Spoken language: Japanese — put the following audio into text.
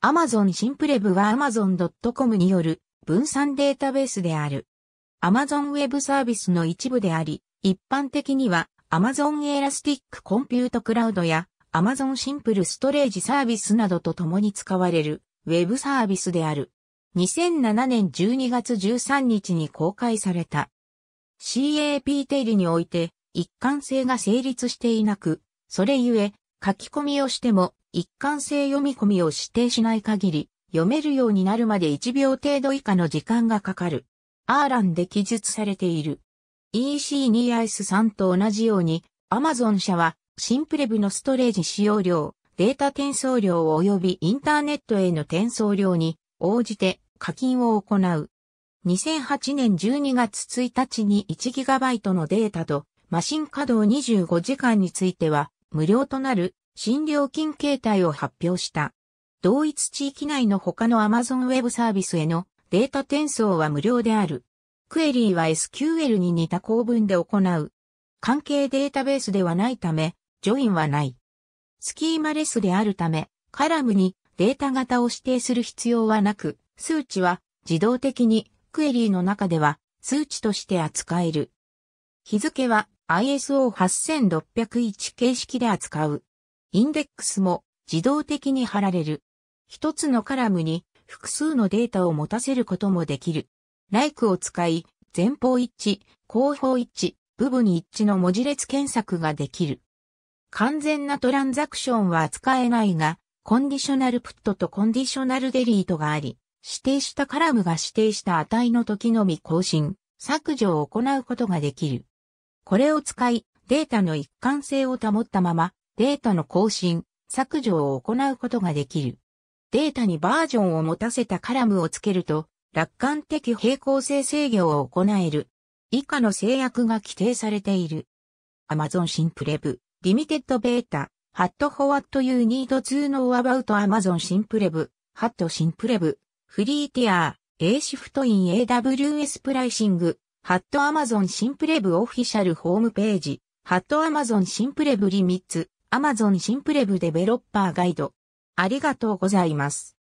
Amazon シンプレブは Amazon.com による分散データベースである。Amazon ウェブサービスの一部であり、一般的には Amazon エラスティックコンピュートクラウドや Amazon シンプルストレージサービスなどと共に使われるウェブサービスである。2007年12月13日に公開された。CAP 定理において一貫性が成立していなく、それゆえ書き込みをしても一貫性読み込みを指定しない限り、読めるようになるまで1秒程度以下の時間がかかる。アーランで記述されている。EC2 i s 3と同じように、Amazon 社は、シンプレブのストレージ使用量、データ転送量及びインターネットへの転送量に応じて課金を行う。2008年12月1日に 1GB のデータとマシン稼働25時間については無料となる新料金形態を発表した。同一地域内の他の Amazon Web サービスへのデータ転送は無料である。クエリーは SQL に似た構文で行う。関係データベースではないため、ジョインはない。スキーマレスであるため、カラムにデータ型を指定する必要はなく、数値は自動的にクエリーの中では数値として扱える。日付は ISO8601 形式で扱う。インデックスも自動的に貼られる。一つのカラムに複数のデータを持たせることもできる。ライクを使い、前方一致、後方一致、部分一致の文字列検索ができる。完全なトランザクションは扱えないが、コンディショナルプットとコンディショナルデリートがあり、指定したカラムが指定した値の時のみ更新、削除を行うことができる。これを使い、データの一貫性を保ったまま、データの更新、削除を行うことができる。データにバージョンを持たせたカラムをつけると、楽観的平行性制御を行える。以下の制約が規定されている。Amazon シンプレブ、リミテッドベータ、ハットフォワットユーニードツーノーアバウトアマゾンシンプレブ、ハットシンプレブ、フリーティアー、A シフトイン AWS プライシング、ハットアマゾンシンプレブオフィシャルホームページ、ハットアマゾンシンプレブリミッツ、Amazon シンプレブデベロッパーガイド。ありがとうございます。